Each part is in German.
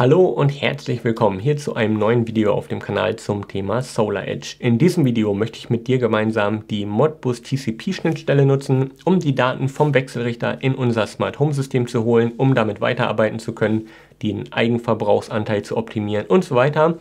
Hallo und herzlich willkommen hier zu einem neuen Video auf dem Kanal zum Thema Solar Edge. In diesem Video möchte ich mit dir gemeinsam die Modbus TCP Schnittstelle nutzen, um die Daten vom Wechselrichter in unser Smart Home System zu holen, um damit weiterarbeiten zu können, den Eigenverbrauchsanteil zu optimieren und so weiter.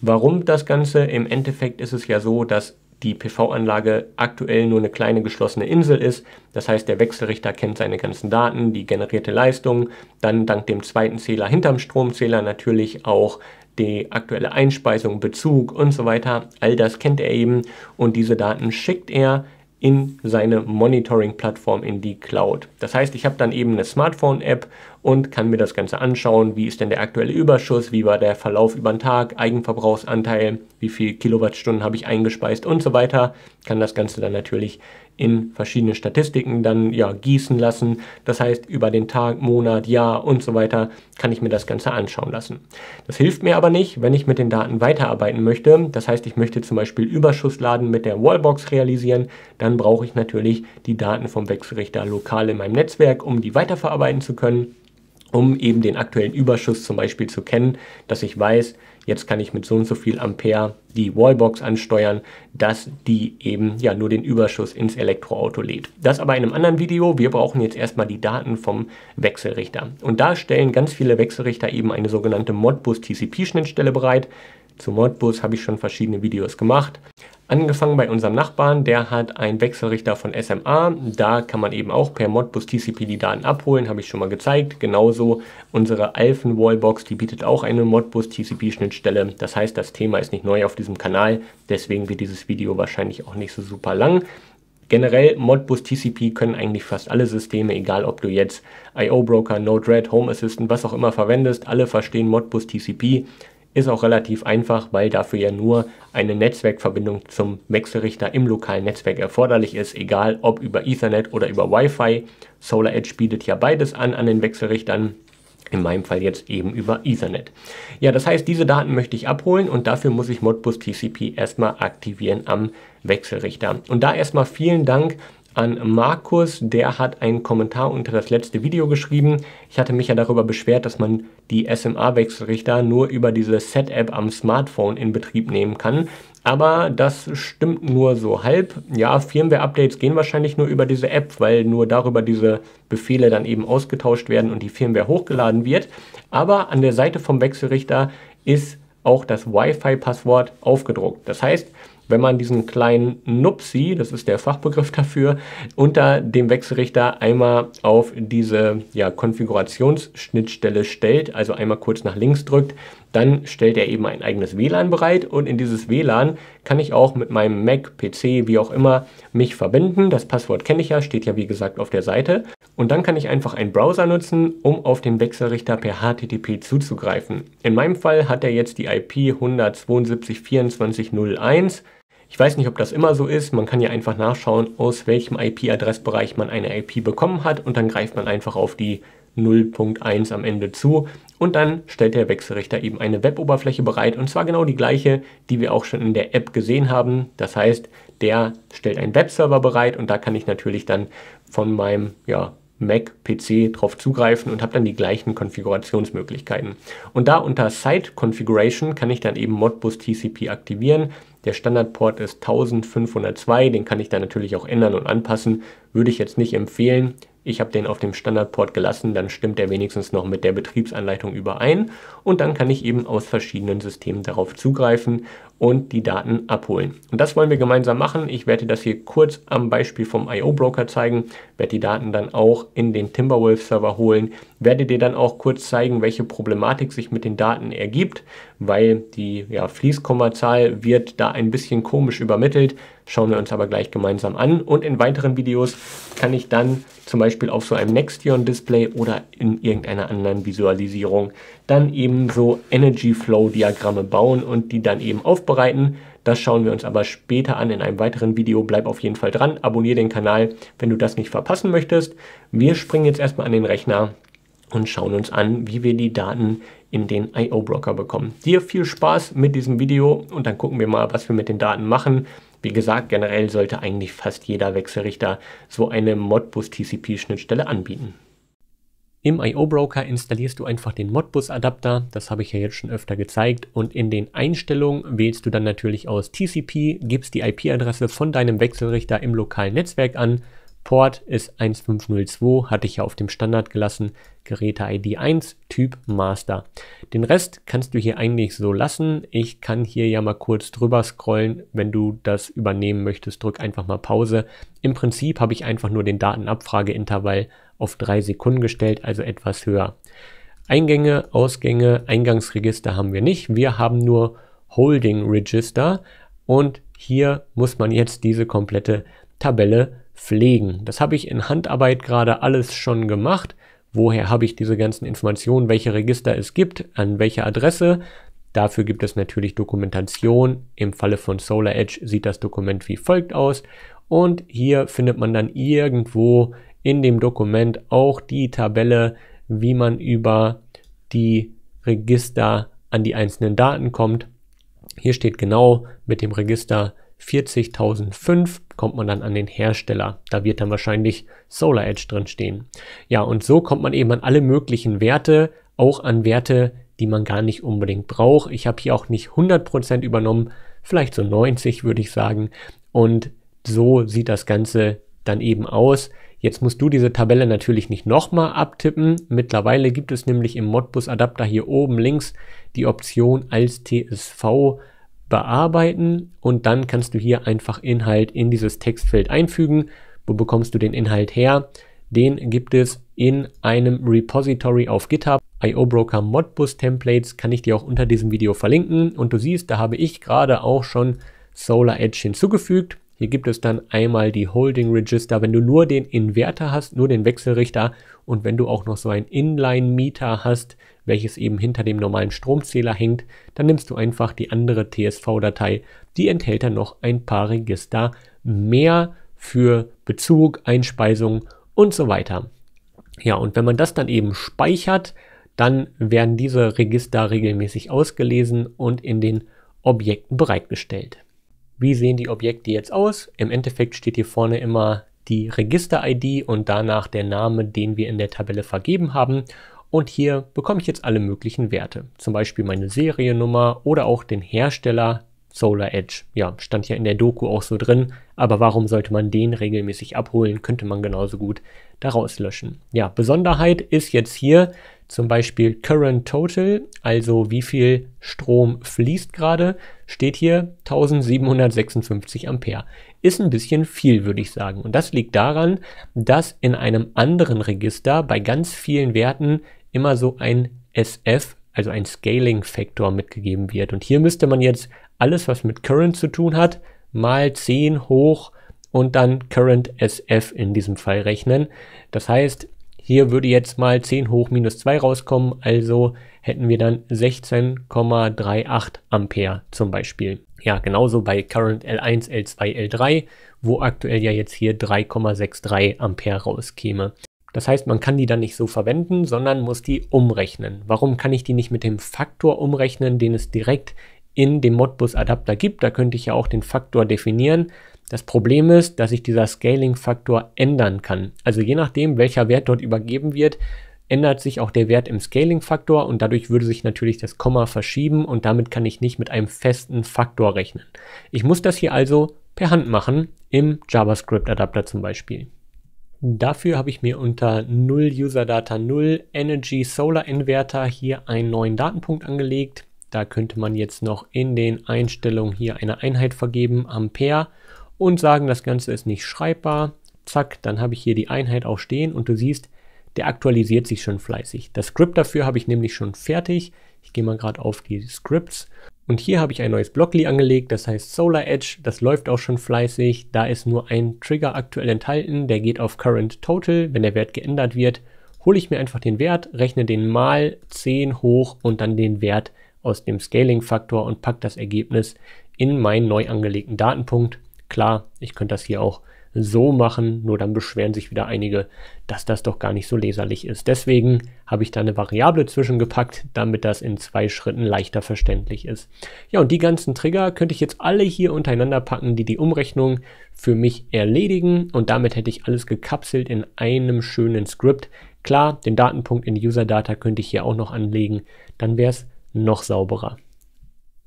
Warum das Ganze? Im Endeffekt ist es ja so, dass die PV-Anlage aktuell nur eine kleine geschlossene Insel ist. Das heißt, der Wechselrichter kennt seine ganzen Daten, die generierte Leistung, dann dank dem zweiten Zähler hinterm Stromzähler natürlich auch die aktuelle Einspeisung, Bezug und so weiter. All das kennt er eben und diese Daten schickt er in seine Monitoring-Plattform in die Cloud. Das heißt, ich habe dann eben eine Smartphone-App und kann mir das Ganze anschauen, wie ist denn der aktuelle Überschuss, wie war der Verlauf über den Tag, Eigenverbrauchsanteil, wie viele Kilowattstunden habe ich eingespeist und so weiter. Kann das Ganze dann natürlich in verschiedene Statistiken dann ja, gießen lassen. Das heißt, über den Tag, Monat, Jahr und so weiter kann ich mir das Ganze anschauen lassen. Das hilft mir aber nicht, wenn ich mit den Daten weiterarbeiten möchte. Das heißt, ich möchte zum Beispiel Überschussladen mit der Wallbox realisieren. Dann brauche ich natürlich die Daten vom Wechselrichter lokal in meinem Netzwerk, um die weiterverarbeiten zu können um eben den aktuellen Überschuss zum Beispiel zu kennen, dass ich weiß, jetzt kann ich mit so und so viel Ampere die Wallbox ansteuern, dass die eben ja nur den Überschuss ins Elektroauto lädt. Das aber in einem anderen Video. Wir brauchen jetzt erstmal die Daten vom Wechselrichter. Und da stellen ganz viele Wechselrichter eben eine sogenannte Modbus TCP Schnittstelle bereit. Zu Modbus habe ich schon verschiedene Videos gemacht. Angefangen bei unserem Nachbarn, der hat einen Wechselrichter von SMA. Da kann man eben auch per Modbus TCP die Daten abholen, habe ich schon mal gezeigt. Genauso unsere Alphen Wallbox, die bietet auch eine Modbus TCP Schnittstelle. Das heißt, das Thema ist nicht neu auf diesem Kanal, deswegen wird dieses Video wahrscheinlich auch nicht so super lang. Generell Modbus TCP können eigentlich fast alle Systeme, egal ob du jetzt IO Broker, Node-RED, Home Assistant, was auch immer verwendest, alle verstehen Modbus TCP. Ist auch relativ einfach, weil dafür ja nur eine Netzwerkverbindung zum Wechselrichter im lokalen Netzwerk erforderlich ist, egal ob über Ethernet oder über Wi-Fi. SolarEdge bietet ja beides an an den Wechselrichtern. In meinem Fall jetzt eben über Ethernet. Ja, das heißt, diese Daten möchte ich abholen und dafür muss ich Modbus TCP erstmal aktivieren am Wechselrichter. Und da erstmal vielen Dank an Markus, der hat einen Kommentar unter das letzte Video geschrieben. Ich hatte mich ja darüber beschwert, dass man die SMA-Wechselrichter nur über diese Set-App am Smartphone in Betrieb nehmen kann. Aber das stimmt nur so halb. Ja, Firmware-Updates gehen wahrscheinlich nur über diese App, weil nur darüber diese Befehle dann eben ausgetauscht werden und die Firmware hochgeladen wird. Aber an der Seite vom Wechselrichter ist auch das Wi-Fi-Passwort aufgedruckt. Das heißt, wenn man diesen kleinen Nupsi, das ist der Fachbegriff dafür, unter dem Wechselrichter einmal auf diese ja, Konfigurationsschnittstelle stellt, also einmal kurz nach links drückt, dann stellt er eben ein eigenes WLAN bereit und in dieses WLAN kann ich auch mit meinem Mac, PC, wie auch immer, mich verbinden. Das Passwort kenne ich ja, steht ja wie gesagt auf der Seite. Und dann kann ich einfach einen Browser nutzen, um auf den Wechselrichter per HTTP zuzugreifen. In meinem Fall hat er jetzt die IP 172.24.01. Ich weiß nicht, ob das immer so ist. Man kann ja einfach nachschauen, aus welchem IP-Adressbereich man eine IP bekommen hat und dann greift man einfach auf die 0.1 am Ende zu und dann stellt der Wechselrichter eben eine Web-Oberfläche bereit und zwar genau die gleiche, die wir auch schon in der App gesehen haben. Das heißt, der stellt einen Webserver bereit und da kann ich natürlich dann von meinem ja, Mac-PC drauf zugreifen und habe dann die gleichen Konfigurationsmöglichkeiten. Und da unter Site Configuration kann ich dann eben Modbus TCP aktivieren. Der Standardport ist 1502, den kann ich dann natürlich auch ändern und anpassen. Würde ich jetzt nicht empfehlen ich habe den auf dem Standardport gelassen, dann stimmt er wenigstens noch mit der Betriebsanleitung überein und dann kann ich eben aus verschiedenen Systemen darauf zugreifen und die Daten abholen. Und das wollen wir gemeinsam machen. Ich werde das hier kurz am Beispiel vom IO-Broker zeigen, werde die Daten dann auch in den Timberwolf-Server holen, werde dir dann auch kurz zeigen, welche Problematik sich mit den Daten ergibt, weil die ja, Fließkommazahl wird da ein bisschen komisch übermittelt. Schauen wir uns aber gleich gemeinsam an. Und in weiteren Videos kann ich dann zum Beispiel auf so einem Nextion-Display oder in irgendeiner anderen Visualisierung dann eben so Energy Flow Diagramme bauen und die dann eben aufbereiten. Das schauen wir uns aber später an in einem weiteren Video. Bleib auf jeden Fall dran, abonniere den Kanal, wenn du das nicht verpassen möchtest. Wir springen jetzt erstmal an den Rechner und schauen uns an, wie wir die Daten in den IO-Broker bekommen. Dir viel Spaß mit diesem Video und dann gucken wir mal, was wir mit den Daten machen. Wie gesagt, generell sollte eigentlich fast jeder Wechselrichter so eine Modbus-TCP-Schnittstelle anbieten. Im IO-Broker installierst du einfach den Modbus-Adapter, das habe ich ja jetzt schon öfter gezeigt, und in den Einstellungen wählst du dann natürlich aus TCP, gibst die IP-Adresse von deinem Wechselrichter im lokalen Netzwerk an, Port ist 1502, hatte ich ja auf dem Standard gelassen, Geräte-ID 1, Typ Master. Den Rest kannst du hier eigentlich so lassen. Ich kann hier ja mal kurz drüber scrollen. Wenn du das übernehmen möchtest, drück einfach mal Pause. Im Prinzip habe ich einfach nur den Datenabfrageintervall auf drei Sekunden gestellt, also etwas höher. Eingänge, Ausgänge, Eingangsregister haben wir nicht. Wir haben nur Holding Register und hier muss man jetzt diese komplette Tabelle pflegen. Das habe ich in Handarbeit gerade alles schon gemacht. Woher habe ich diese ganzen Informationen, welche Register es gibt, an welcher Adresse? Dafür gibt es natürlich Dokumentation. Im Falle von Solar Edge sieht das Dokument wie folgt aus. Und hier findet man dann irgendwo in dem Dokument auch die Tabelle, wie man über die Register an die einzelnen Daten kommt. Hier steht genau mit dem Register 40.005 kommt man dann an den Hersteller. Da wird dann wahrscheinlich SolarEdge drin stehen. Ja, und so kommt man eben an alle möglichen Werte, auch an Werte, die man gar nicht unbedingt braucht. Ich habe hier auch nicht 100% übernommen, vielleicht so 90 würde ich sagen. Und so sieht das Ganze dann eben aus. Jetzt musst du diese Tabelle natürlich nicht nochmal abtippen. Mittlerweile gibt es nämlich im Modbus Adapter hier oben links die Option als TSV bearbeiten und dann kannst du hier einfach Inhalt in dieses Textfeld einfügen. Wo bekommst du den Inhalt her? Den gibt es in einem Repository auf GitHub. IO Broker Modbus Templates kann ich dir auch unter diesem Video verlinken. Und du siehst, da habe ich gerade auch schon Solar Edge hinzugefügt. Hier gibt es dann einmal die Holding Register, wenn du nur den Inverter hast, nur den Wechselrichter und wenn du auch noch so ein Inline Meter hast, welches eben hinter dem normalen Stromzähler hängt, dann nimmst du einfach die andere TSV-Datei. Die enthält dann noch ein paar Register mehr für Bezug, Einspeisung und so weiter. Ja, und wenn man das dann eben speichert, dann werden diese Register regelmäßig ausgelesen und in den Objekten bereitgestellt wie sehen die Objekte jetzt aus? Im Endeffekt steht hier vorne immer die Register-ID und danach der Name, den wir in der Tabelle vergeben haben. Und hier bekomme ich jetzt alle möglichen Werte, zum Beispiel meine Seriennummer oder auch den Hersteller Solar Edge. Ja, stand ja in der Doku auch so drin, aber warum sollte man den regelmäßig abholen? Könnte man genauso gut daraus löschen. Ja, Besonderheit ist jetzt hier zum Beispiel Current Total, also wie viel Strom fließt gerade, steht hier 1756 Ampere. Ist ein bisschen viel, würde ich sagen. Und das liegt daran, dass in einem anderen Register bei ganz vielen Werten immer so ein SF also ein scaling Factor mitgegeben wird. Und hier müsste man jetzt alles, was mit Current zu tun hat, mal 10 hoch und dann Current SF in diesem Fall rechnen. Das heißt, hier würde jetzt mal 10 hoch minus 2 rauskommen, also hätten wir dann 16,38 Ampere zum Beispiel. Ja, genauso bei Current L1, L2, L3, wo aktuell ja jetzt hier 3,63 Ampere rauskäme. Das heißt, man kann die dann nicht so verwenden, sondern muss die umrechnen. Warum kann ich die nicht mit dem Faktor umrechnen, den es direkt in dem Modbus-Adapter gibt. Da könnte ich ja auch den Faktor definieren. Das Problem ist, dass sich dieser Scaling-Faktor ändern kann. Also je nachdem, welcher Wert dort übergeben wird, ändert sich auch der Wert im Scaling-Faktor und dadurch würde sich natürlich das Komma verschieben und damit kann ich nicht mit einem festen Faktor rechnen. Ich muss das hier also per Hand machen, im JavaScript-Adapter zum Beispiel. Dafür habe ich mir unter 0 User Data 0 Energy Solar Inverter hier einen neuen Datenpunkt angelegt. Da könnte man jetzt noch in den Einstellungen hier eine Einheit vergeben, Ampere, und sagen, das Ganze ist nicht schreibbar. Zack, dann habe ich hier die Einheit auch stehen und du siehst, der aktualisiert sich schon fleißig. Das Script dafür habe ich nämlich schon fertig. Ich gehe mal gerade auf die Scripts. Und hier habe ich ein neues Blockly angelegt, das heißt Solar Edge, das läuft auch schon fleißig. Da ist nur ein Trigger aktuell enthalten, der geht auf Current Total. Wenn der Wert geändert wird, hole ich mir einfach den Wert, rechne den mal 10 hoch und dann den Wert aus dem Scaling-Faktor und packe das Ergebnis in meinen neu angelegten Datenpunkt. Klar, ich könnte das hier auch so machen, nur dann beschweren sich wieder einige, dass das doch gar nicht so leserlich ist. Deswegen habe ich da eine Variable zwischengepackt, damit das in zwei Schritten leichter verständlich ist. Ja, und die ganzen Trigger könnte ich jetzt alle hier untereinander packen, die die Umrechnung für mich erledigen und damit hätte ich alles gekapselt in einem schönen Script. Klar, den Datenpunkt in die User Data könnte ich hier auch noch anlegen, dann wäre es noch sauberer.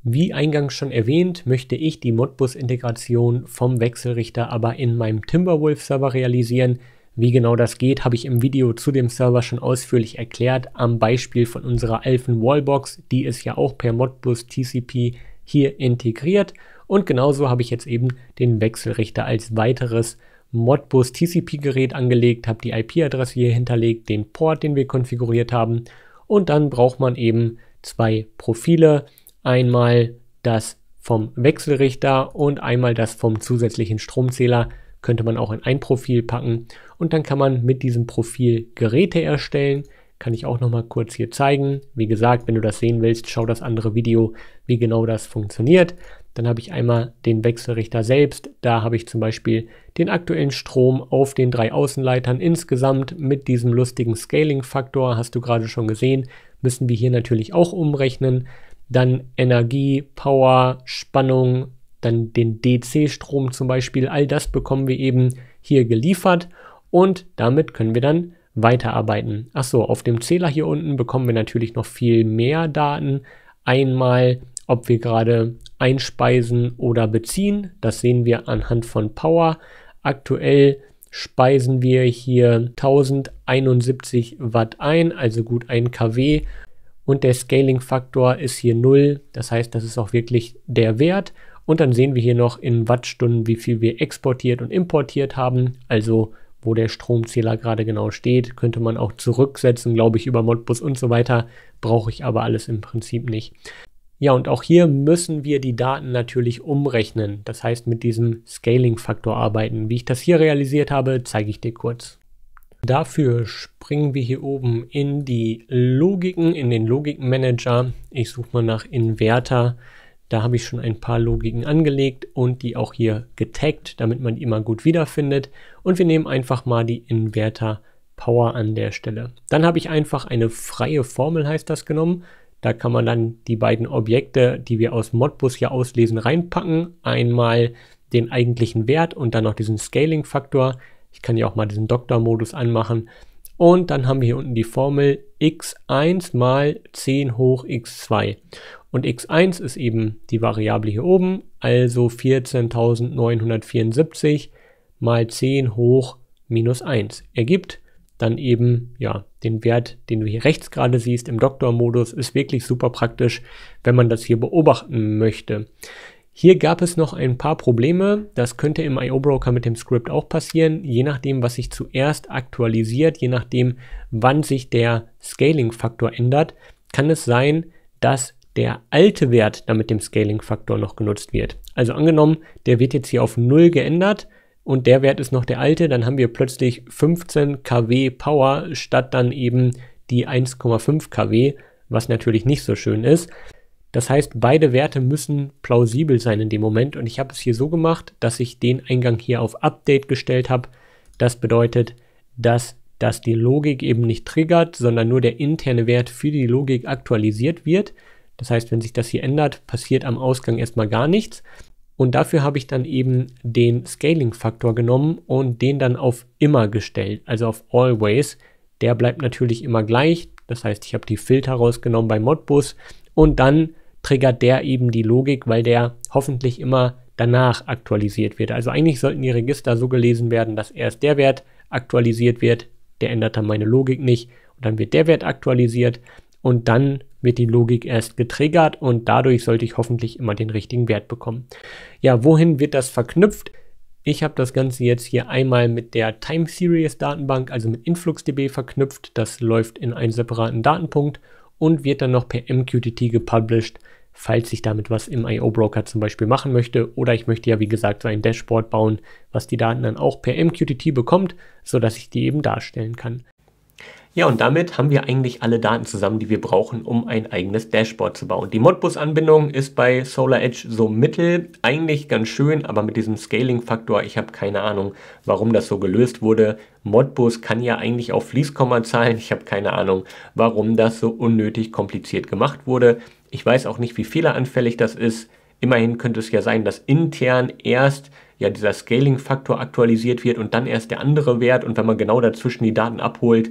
Wie eingangs schon erwähnt, möchte ich die Modbus-Integration vom Wechselrichter aber in meinem Timberwolf-Server realisieren. Wie genau das geht, habe ich im Video zu dem Server schon ausführlich erklärt, am Beispiel von unserer Alphen Wallbox, die ist ja auch per Modbus TCP hier integriert. Und genauso habe ich jetzt eben den Wechselrichter als weiteres Modbus TCP-Gerät angelegt, habe die IP-Adresse hier hinterlegt, den Port, den wir konfiguriert haben. Und dann braucht man eben zwei Profile, einmal das vom Wechselrichter und einmal das vom zusätzlichen Stromzähler könnte man auch in ein Profil packen und dann kann man mit diesem Profil Geräte erstellen. Kann ich auch noch mal kurz hier zeigen. Wie gesagt, wenn du das sehen willst, schau das andere Video, wie genau das funktioniert. Dann habe ich einmal den Wechselrichter selbst. Da habe ich zum Beispiel den aktuellen Strom auf den drei Außenleitern insgesamt mit diesem lustigen Scaling-Faktor, hast du gerade schon gesehen, müssen wir hier natürlich auch umrechnen. Dann Energie, Power, Spannung, dann den DC-Strom zum Beispiel. All das bekommen wir eben hier geliefert und damit können wir dann weiterarbeiten. Achso, auf dem Zähler hier unten bekommen wir natürlich noch viel mehr Daten. Einmal, ob wir gerade einspeisen oder beziehen. Das sehen wir anhand von Power. Aktuell speisen wir hier 1071 Watt ein, also gut 1 kW. Und der Scaling-Faktor ist hier 0, das heißt, das ist auch wirklich der Wert. Und dann sehen wir hier noch in Wattstunden, wie viel wir exportiert und importiert haben. Also wo der Stromzähler gerade genau steht, könnte man auch zurücksetzen, glaube ich, über Modbus und so weiter. Brauche ich aber alles im Prinzip nicht. Ja, und auch hier müssen wir die Daten natürlich umrechnen, das heißt mit diesem Scaling-Faktor arbeiten. Wie ich das hier realisiert habe, zeige ich dir kurz. Dafür springen wir hier oben in die Logiken, in den Logikenmanager. Ich suche mal nach Inverter. Da habe ich schon ein paar Logiken angelegt und die auch hier getaggt, damit man die immer gut wiederfindet. Und wir nehmen einfach mal die Inverter Power an der Stelle. Dann habe ich einfach eine freie Formel, heißt das genommen. Da kann man dann die beiden Objekte, die wir aus Modbus hier auslesen, reinpacken. Einmal den eigentlichen Wert und dann noch diesen Scaling-Faktor. Ich kann ja auch mal diesen Doktor-Modus anmachen. Und dann haben wir hier unten die Formel x1 mal 10 hoch x2. Und x1 ist eben die Variable hier oben, also 14.974 mal 10 hoch minus 1 ergibt dann eben ja den Wert, den du hier rechts gerade siehst im Doktormodus, ist wirklich super praktisch, wenn man das hier beobachten möchte. Hier gab es noch ein paar Probleme. Das könnte im IO Broker mit dem Script auch passieren, je nachdem, was sich zuerst aktualisiert, je nachdem, wann sich der Scaling-Faktor ändert, kann es sein, dass der alte Wert dann mit dem Scaling-Faktor noch genutzt wird. Also angenommen, der wird jetzt hier auf 0 geändert und der Wert ist noch der alte, dann haben wir plötzlich 15 kW Power statt dann eben die 1,5 kW, was natürlich nicht so schön ist. Das heißt, beide Werte müssen plausibel sein in dem Moment und ich habe es hier so gemacht, dass ich den Eingang hier auf Update gestellt habe. Das bedeutet, dass dass die Logik eben nicht triggert, sondern nur der interne Wert für die Logik aktualisiert wird. Das heißt, wenn sich das hier ändert, passiert am Ausgang erstmal gar nichts. Und dafür habe ich dann eben den Scaling-Faktor genommen und den dann auf immer gestellt, also auf always. Der bleibt natürlich immer gleich. Das heißt, ich habe die Filter rausgenommen bei Modbus und dann triggert der eben die Logik, weil der hoffentlich immer danach aktualisiert wird. Also eigentlich sollten die Register so gelesen werden, dass erst der Wert aktualisiert wird, der ändert dann meine Logik nicht und dann wird der Wert aktualisiert und dann wird die Logik erst getriggert und dadurch sollte ich hoffentlich immer den richtigen Wert bekommen. Ja, wohin wird das verknüpft? Ich habe das Ganze jetzt hier einmal mit der Time Series Datenbank, also mit InfluxDB verknüpft. Das läuft in einen separaten Datenpunkt und wird dann noch per MQTT gepublished, falls ich damit was im I.O. Broker zum Beispiel machen möchte. Oder ich möchte ja, wie gesagt, so ein Dashboard bauen, was die Daten dann auch per MQTT bekommt, sodass ich die eben darstellen kann. Ja, und damit haben wir eigentlich alle Daten zusammen, die wir brauchen, um ein eigenes Dashboard zu bauen. Die Modbus-Anbindung ist bei SolarEdge so mittel, eigentlich ganz schön, aber mit diesem Scaling-Faktor, ich habe keine Ahnung, warum das so gelöst wurde. Modbus kann ja eigentlich auch Fließkomma zahlen. Ich habe keine Ahnung, warum das so unnötig kompliziert gemacht wurde. Ich weiß auch nicht, wie fehleranfällig das ist. Immerhin könnte es ja sein, dass intern erst ja dieser Scaling-Faktor aktualisiert wird und dann erst der andere Wert. Und wenn man genau dazwischen die Daten abholt,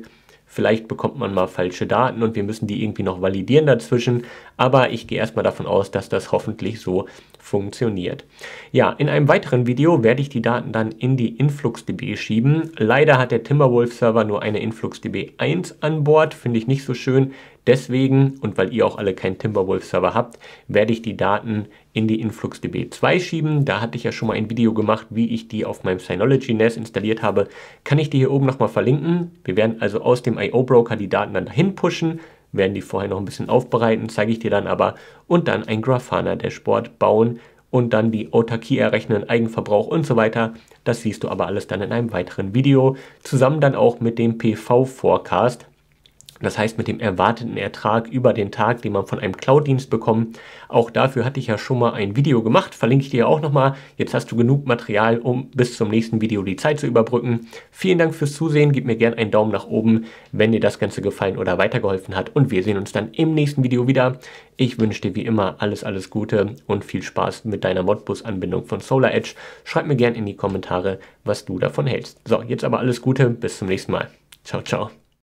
Vielleicht bekommt man mal falsche Daten und wir müssen die irgendwie noch validieren dazwischen. Aber ich gehe erstmal davon aus, dass das hoffentlich so funktioniert. Ja, in einem weiteren Video werde ich die Daten dann in die InfluxDB schieben. Leider hat der Timberwolf-Server nur eine InfluxDB 1 an Bord, finde ich nicht so schön. Deswegen, und weil ihr auch alle keinen Timberwolf-Server habt, werde ich die Daten in die InfluxDB 2 schieben. Da hatte ich ja schon mal ein Video gemacht, wie ich die auf meinem Synology NAS e installiert habe. Kann ich die hier oben nochmal verlinken. Wir werden also aus dem I.O. Broker die Daten dann dahin pushen werden die vorher noch ein bisschen aufbereiten, zeige ich dir dann aber. Und dann ein Grafana-Dashboard bauen und dann die Autarkie errechnen, Eigenverbrauch und so weiter. Das siehst du aber alles dann in einem weiteren Video. Zusammen dann auch mit dem PV-Forecast. Das heißt, mit dem erwarteten Ertrag über den Tag, den man von einem Cloud-Dienst bekommt. Auch dafür hatte ich ja schon mal ein Video gemacht, verlinke ich dir auch nochmal. Jetzt hast du genug Material, um bis zum nächsten Video die Zeit zu überbrücken. Vielen Dank fürs Zusehen, gib mir gerne einen Daumen nach oben, wenn dir das Ganze gefallen oder weitergeholfen hat. Und wir sehen uns dann im nächsten Video wieder. Ich wünsche dir wie immer alles, alles Gute und viel Spaß mit deiner Modbus-Anbindung von SolarEdge. Schreib mir gerne in die Kommentare, was du davon hältst. So, jetzt aber alles Gute, bis zum nächsten Mal. Ciao, ciao.